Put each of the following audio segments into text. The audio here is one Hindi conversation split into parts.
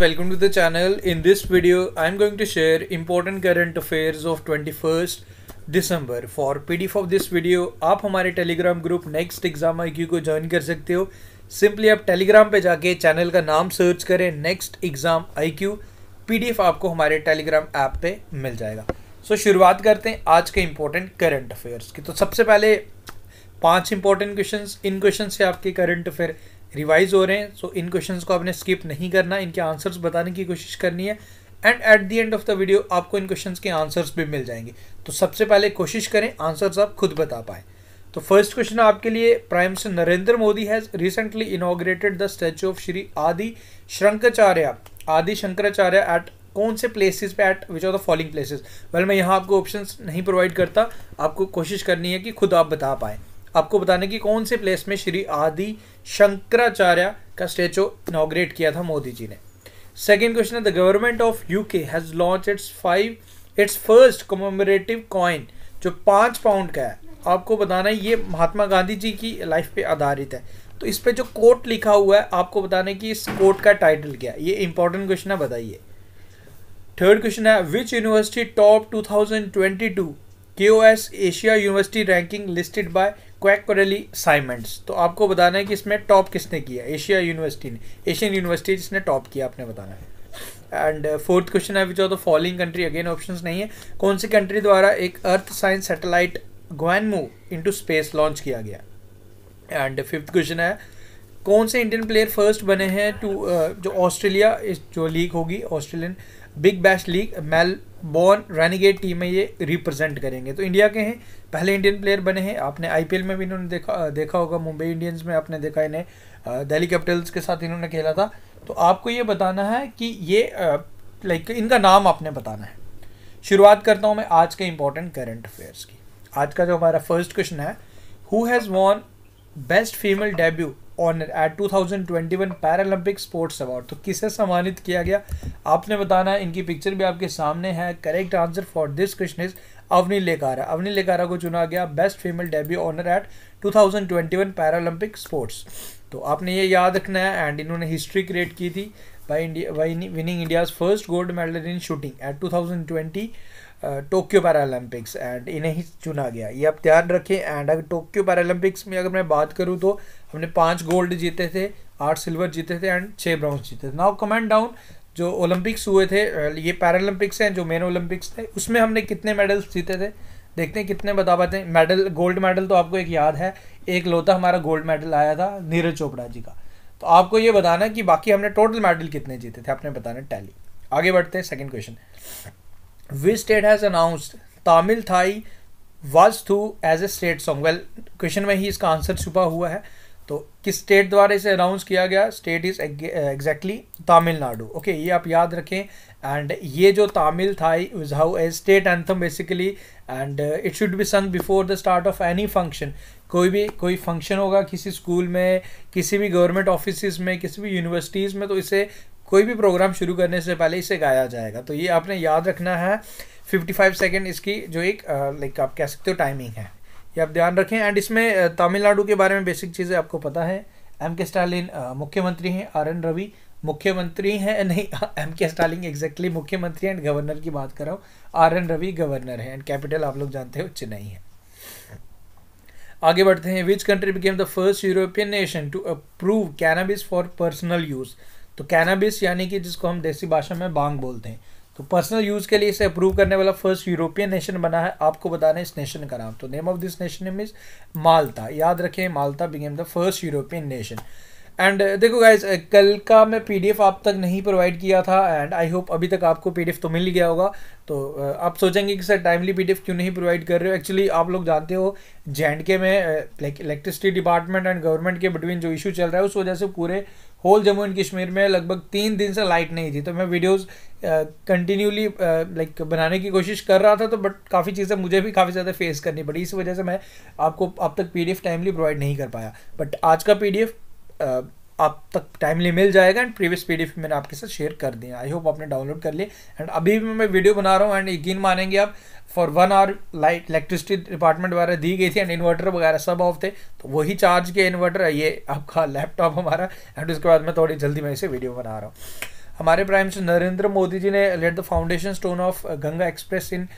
welcome to the channel. In this video, I am going to share important current affairs of 21st December for P of this video आप हमारे टेलीग्राम ग्रुप नेक्स्ट एग्जाम आई को ज्वाइन कर सकते हो सिंपली आप टेलीग्राम पे जाके चैनल का नाम सर्च करें नेक्स्ट एग्जाम आई क्यू आपको हमारे टेलीग्राम ऐप पे मिल जाएगा सो so, शुरुआत करते हैं आज के इंपॉर्टेंट करंट अफेयर्स की तो सबसे पहले पांच इंपॉर्टेंट क्वेश्चन इन क्वेश्चन से आपके करंट अफेयर रिवाइज हो रहे हैं सो so इन क्वेश्चन को आपने स्किप नहीं करना इनके आंसर्स बताने की कोशिश करनी है and at the end of the video आपको इन क्वेश्चन के आंसर्स भी मिल जाएंगे तो सबसे पहले कोशिश करें आंसर्स आप खुद बता पाएँ तो फर्स्ट क्वेश्चन आपके लिए prime minister Narendra Modi has recently inaugurated the statue of Shri Adi Shankaracharya Adi Shankaracharya at कौन से प्लेसेस पे at which are the following places well मैं यहाँ आपको ऑप्शंस नहीं प्रोवाइड करता आपको कोशिश करनी है कि खुद आप बता पाएँ आपको बताने की कौन से प्लेस में श्री आदि शंकराचार्य का स्टेचू इनाग्रेट किया था मोदी जी ने सेकेंड क्वेश्चन है the government of UK has launch its five its first commemorative coin जो पाँच पाउंड का है आपको बताना है ये महात्मा गांधी जी की लाइफ पे आधारित है तो इस पर जो कोट लिखा हुआ है आपको बताने की इस कोट का टाइटल क्या है ये इंपॉर्टेंट क्वेश्चन है बताइए थर्ड क्वेश्चन है which university top 2022 KOS Asia university ranking listed by Quacquarelli Symonds तो आपको बताना है कि इसमें टॉप किसने किया एशिया यूनिवर्सिटी ने एशियन यूनिवर्सिटी जिसने टॉप किया आपने बताना है एंड फोर्थ क्वेश्चन है which of the following country again option नहीं है कौन सी कंट्री द्वारा एक earth science satellite Guangmu to space launch किया गया एंड फिफ्थ क्वेश्चन है कौन से इंडियन प्लेयर फर्स्ट बने हैं टू uh, जो ऑस्ट्रेलिया इस जो लीग होगी Australian Big Bash League Melbourne Renegade team में ये रिप्रेजेंट करेंगे तो इंडिया के हैं पहले इंडियन प्लेयर बने हैं आपने आईपीएल में भी इन्होंने देखा देखा होगा मुंबई इंडियंस में आपने देखा इन्हें दिल्ली कैपिटल्स के साथ इन्होंने खेला था तो आपको ये बताना है कि ये लाइक इनका नाम आपने बताना है शुरुआत करता हूँ मैं आज के इंपॉर्टेंट करंट अफेयर्स की आज का जो हमारा फर्स्ट क्वेश्चन है who has won best female debut honour at 2021 Paralympic sports award तो किसे सम्मानित किया गया आपने बताना है इनकी पिक्चर भी आपके सामने है correct answer for this question is Avani Lekhara Avani Lekhara को चुना गया best female debut honour at 2021 Paralympic sports तो आपने ये याद रखना है एंड इन्होंने हिस्ट्री क्रिएट की थी by India by winning India's first gold medal in shooting at twenty Tokyo Paralympics and इन्हें ही चुना गया ये आप ध्यान रखें एंड अगर टोक्यो पैरालंपिक्स में अगर मैं बात करूँ तो हमने पाँच गोल्ड जीते थे आठ सिल्वर जीते थे एंड छः ब्रॉन्ज जीते थे नाउ कमेंट डाउन जो ओलंपिक्स हुए थे ये पैरालंपिक्स हैं जो मेन ओलंपिक्स थे उसमें हमने कितने मेडल्स जीते थे देखते हैं कितने बता पाते हैं मेडल गोल्ड मेडल तो आपको एक याद है एक लोता हमारा गोल्ड मेडल आया था नीरज चोपड़ा जी का तो आपको ये बताना कि बाकी हमने टोटल मेडल कितने जीते थे आपने बताना टैली आगे बढ़ते हैं second question which state has announced Tamil Thai Vazhthu as a state song well question में ही इसका आंसर छुपा हुआ है तो किस स्टेट द्वारा इसे अनाउंस किया गया state is exactly Tamil Nadu okay ये आप याद रखें एंड ये जो तमिल था is how a state anthem basically and it should be sung before the start of any function कोई भी कोई फंक्शन होगा किसी स्कूल में किसी भी गवर्नमेंट ऑफिस में किसी भी यूनिवर्सिटीज़ में तो इसे कोई भी प्रोग्राम शुरू करने से पहले इसे गाया जाएगा तो ये आपने याद रखना है 55 सेकंड इसकी जो एक लाइक आप कह सकते हो टाइमिंग है ये आप ध्यान रखें एंड इसमें तमिलनाडु के बारे में बेसिक चीज़ें आपको पता है एम के स्टालिन मुख्यमंत्री हैं आर एन रवि मुख्यमंत्री हैं नहीं एम के स्टालिन एग्जैक्टली मुख्यमंत्री एंड गवर्नर की बात कर रहा हूँ आर एन रवि गवर्नर हैं एंड कैपिटल आप लोग जानते हो चेन्नई है आगे बढ़ते हैं which country became the first European nation to approve cannabis for personal use तो कैनाबिस यानी कि जिसको हम देसी भाषा में बांग बोलते हैं तो पर्सनल यूज़ के लिए इसे अप्रूव करने वाला फर्स्ट यूरोपियन नेशन बना है आपको बताना है इस नेशन का नाम तो name of this nation name is Malta याद रखें Malta became the first European nation and देखो गाइज uh, कल का मैं पीडीएफ आप तक नहीं प्रोवाइड किया था एंड आई होप अभी तक आपको पीडीएफ तो मिल गया होगा तो uh, आप सोचेंगे कि सर टाइमली पीडीएफ क्यों नहीं प्रोवाइड कर रहे हो एक्चुअली आप लोग जानते हो जे में like electricity department and government के बिटवीन जो इशू चल रहा है उस वजह से पूरे होल जम्मू एंड कश्मीर में लगभग तीन दिन से लाइट नहीं थी तो मैं वीडियोस कंटिन्यूली लाइक बनाने की कोशिश कर रहा था तो बट काफ़ी चीज़ें मुझे भी काफ़ी ज़्यादा फेस करनी पड़ी इस वजह से मैं आपको अब तक पीडीएफ टाइमली प्रोवाइड नहीं कर पाया बट आज का पीडीएफ आप तक टाइमली मिल जाएगा एंड प्रीवियस पी मैंने आपके साथ शेयर कर दिया आई होप आपने डाउनलोड कर लिए एंड अभी भी मैं वीडियो बना रहा हूँ एंड यकीन मानेंगे आप for one hour light electricity department वगैरह दी गई थी एंड इन्वर्टर वगैरह सब ऑफ थे तो वही चार्ज के इन्वर्टर है ये आपका लैपटॉप हमारा एंड उसके बाद मैं थोड़ी जल्दी मैं इसे वीडियो बना रहा हूँ हमारे प्राइम मिनिस्टर नरेंद्र मोदी जी ने laid the foundation stone of Ganga expressway in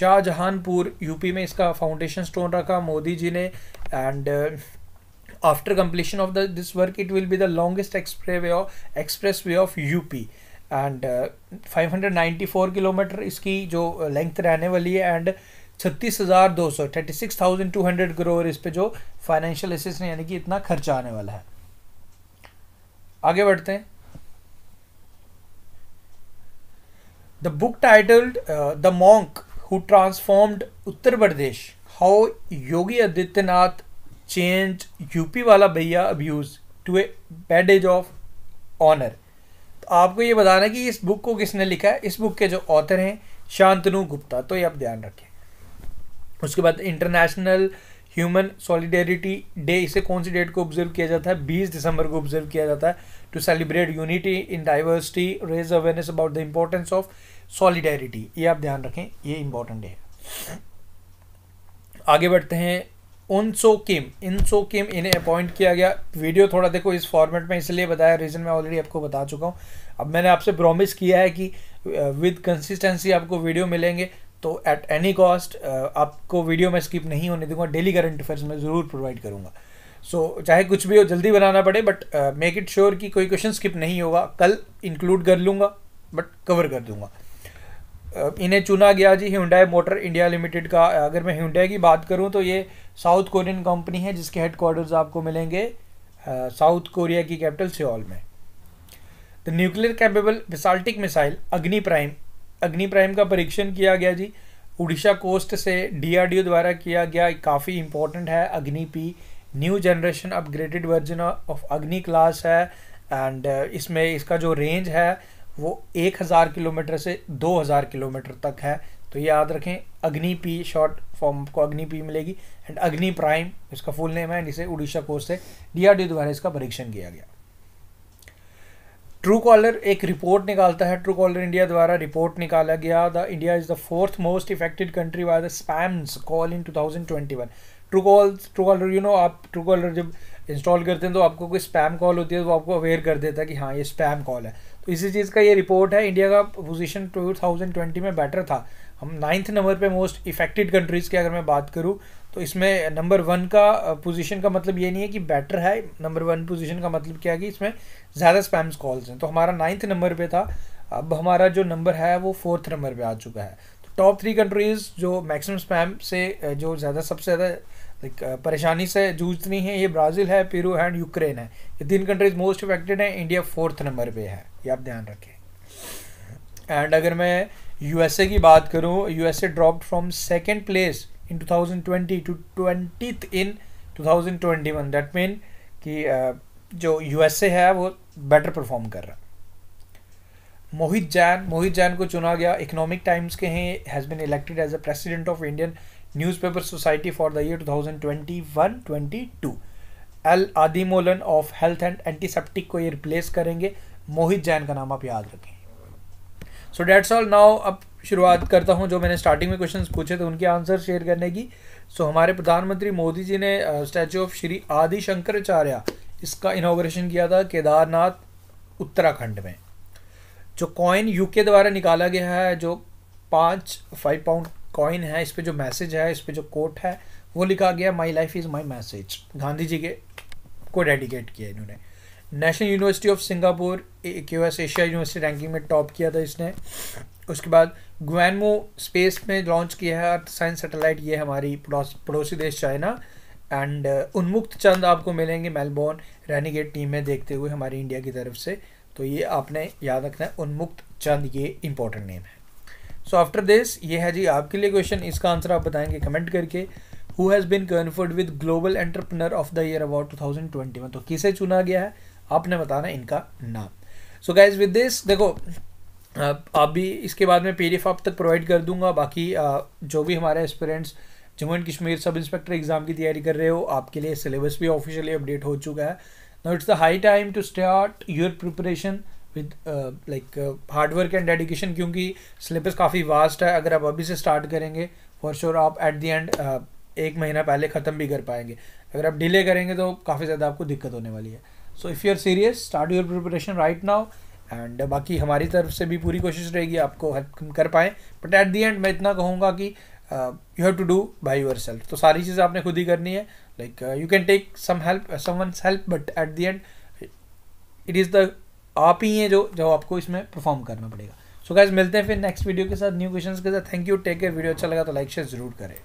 Shahjahanpur UP में इसका फाउंडेशन स्टोन रखा मोदी जी ने and uh, After completion of the, this work, it will be the longest expressway of, expressway of UP and uh, 594 kilometre इसकी जो लेंथ रहने वाली है एंड छत्तीस हज़ार दो सौ thirty six thousand two hundred crore इस पे जो फाइनेंशियल असिस्ट यानी कि इतना खर्चा आने वाला है आगे बढ़ते हैं the book titled the monk who transformed Uttar Pradesh how Yogi Adityanath change UP वाला भैया abuse to a badge of honour तो आपको ये बताना कि इस बुक को किसने लिखा है इस बुक के जो ऑथर हैं शांतनु गुप्ता तो ये आप ध्यान रखें उसके बाद इंटरनेशनल ह्यूमन सॉलिडेरिटी डे इसे कौन सी डेट को ऑब्जर्व किया जाता है बीस दिसंबर को ऑब्जर्व किया जाता है to celebrate unity in diversity raise awareness about the importance of solidarity ये आप ध्यान रखें ये इम्पोर्टेंट है आगे बढ़ते हैं उनसो किम इनसो किम इन्हें अपॉइंट किया गया वीडियो थोड़ा देखो इस फॉर्मेट में इसलिए बताया रीज़न मैं ऑलरेडी आपको बता चुका हूँ अब मैंने आपसे प्रॉमिस किया है कि विद uh, कंसिस्टेंसी आपको वीडियो मिलेंगे तो एट एनी कॉस्ट आपको वीडियो में स्किप नहीं होने दूंगा डेली करंट अफेयर्स में ज़रूर प्रोवाइड करूँगा सो so, चाहे कुछ भी हो जल्दी बनाना पड़े बट मेक इट श्योर कि कोई क्वेश्चन स्किप नहीं होगा कल इंक्लूड कर लूँगा बट कवर कर दूंगा इन्हें चुना गया जी हिंडाई मोटर इंडिया लिमिटेड का अगर मैं हिंडाई की बात करूं तो ये साउथ कोरियन कंपनी है जिसके हेडक्वार्टर्स आपको मिलेंगे साउथ कोरिया की कैपिटल सियोल में the nuclear capable ballistic missile Agni prime Agni prime का परीक्षण किया गया जी उड़ीसा कोस्ट से डी द्वारा किया गया काफ़ी इंपॉर्टेंट है Agni P new generation upgraded version of Agni class है एंड इसमें इसका जो रेंज है वो 1000 किलोमीटर से 2000 किलोमीटर तक है तो ये याद रखें अग्नि पी शॉर्ट फॉर्म को अग्नि पी मिलेगी एंड अग्नि प्राइम इसका फुल नेम है जिसे उड़ीसा कोर्स से डीआरडीओ द्वारा इसका परीक्षण किया गया ट्रू कॉलर एक रिपोर्ट निकालता है ट्रू कॉलर इंडिया द्वारा रिपोर्ट निकाला गया the India is the fourth most affected country by the spams call into true call Truecaller you know आप ट्रू कॉलर जब इंस्टॉल करते हैं तो आपको कोई स्पैम कॉल होती है तो आपको अवेयर कर देता है कि हाँ ये स्पैम कॉल है तो इसी चीज़ का ये रिपोर्ट है इंडिया का पोजीशन 2020 में बेटर था हम नाइन्थ नंबर पे मोस्ट इफेक्टेड कंट्रीज़ की अगर मैं बात करूँ तो इसमें नंबर वन का पोजीशन का मतलब ये नहीं है कि बेटर है नंबर वन पोजीशन का मतलब क्या है कि इसमें ज़्यादा स्पैम्स कॉल्स हैं तो हमारा नाइन्थ नंबर पर था अब हमारा जो नंबर है वो फोर्थ नंबर पर आ चुका है तो टॉप थ्री कंट्रीज़ जो मैक्सिमम स्पैम से जो ज़्यादा सबसे ज़्यादा Uh, परेशानी से जूझनी है ये ब्राज़ील है पेरू है एंड यूक्रेन है ये तीन कंट्रीज मोस्ट अफेक्टेड हैं इंडिया फोर्थ नंबर पे है ये आप ध्यान रखें एंड अगर मैं यूएसए की बात करूँ USA drop from second place in 2020 two twenty in 2021 that mean कि uh, जो यूएसए है वो बेटर परफॉर्म कर रहा मोहित जैन मोहित जैन को चुना गया इकोनॉमिक टाइम्स के हैं has been elected as a president of Indian newspaper society for the year 2021-22 L आदिमोलन ऑफ हेल्थ एंड एंटीसेप्टिक को ये रिप्लेस करेंगे मोहित जैन का नाम आप याद रखें सो डेट्स ऑल नाउ अब शुरुआत करता हूँ जो मैंने स्टार्टिंग में क्वेश्चंस पूछे थे उनके आंसर शेयर करने की सो so, हमारे प्रधानमंत्री मोदी जी ने स्टैचू ऑफ श्री आदि शंकराचार्य इसका इनाग्रेशन किया था केदारनाथ उत्तराखंड में जो कॉइन यूके द्वारा निकाला गया है जो पाँच फाइव पाउंड कॉइन है इस पर जो मैसेज है इस पर जो कोट है वो लिखा गया my life is my message Gandhi ji के को डेडिकेट किया इन्होंने National University of Singapore Q S Asia university Ranking में टॉप किया था इसने उसके बाद ग्वैनमो स्पेस में लॉन्च किया है अर्थ साइंस सेटेलाइट ये हमारी पड़ोसी देश चाइना एंड uh, उन्मुक्त चंद आपको मिलेंगे मेलबोर्न रेनिगेट टीम में देखते हुए हमारी इंडिया की तरफ से तो ये आपने याद रखना है उन्मुक्त चंद ये इंपॉर्टेंट नेम है सो आफ्टर दिस ये है जी आपके लिए क्वेश्चन इसका आंसर आप बताएंगे कमेंट करके who has been conferred with global entrepreneur of the year award won तो किसे चुना गया है आपने बताना इनका नाम सो गाइज विद दिस देखो आप भी इसके बाद में पी आप तक प्रोवाइड कर दूंगा बाकी जो भी हमारे aspirants Jammu and Kashmir sub inspector exam की तैयारी कर रहे हो आपके लिए सिलेबस भी ऑफिशियली अपडेट हो चुका है now it's the high time to start your preparation with like hard work and dedication क्योंकि सिलेबस काफ़ी वास्ट है अगर आप अभी से स्टार्ट करेंगे फॉर श्योर आप एट दी एंड एक महीना पहले ख़त्म भी कर पाएंगे अगर आप डिले करेंगे तो काफ़ी ज़्यादा आपको दिक्कत होने वाली है so if you are serious start your preparation right now and बाकी हमारी तरफ से भी पूरी कोशिश रहेगी आपको कर पाएँ बट एट दी एंड मैं इतना कहूँगा कि you have to do by your self तो सारी चीज़ें आपने खुद ही करनी है like you can take some help some help but at the end it is the आप ही हैं जो जो आपको इसमें परफॉर्म करना पड़ेगा सो so गाइज मिलते हैं फिर नेक्स्ट वीडियो के साथ न्यू क्वेश्चन के साथ thank you take care video अच्छा लगा तो लाइक शेयर जरूर करें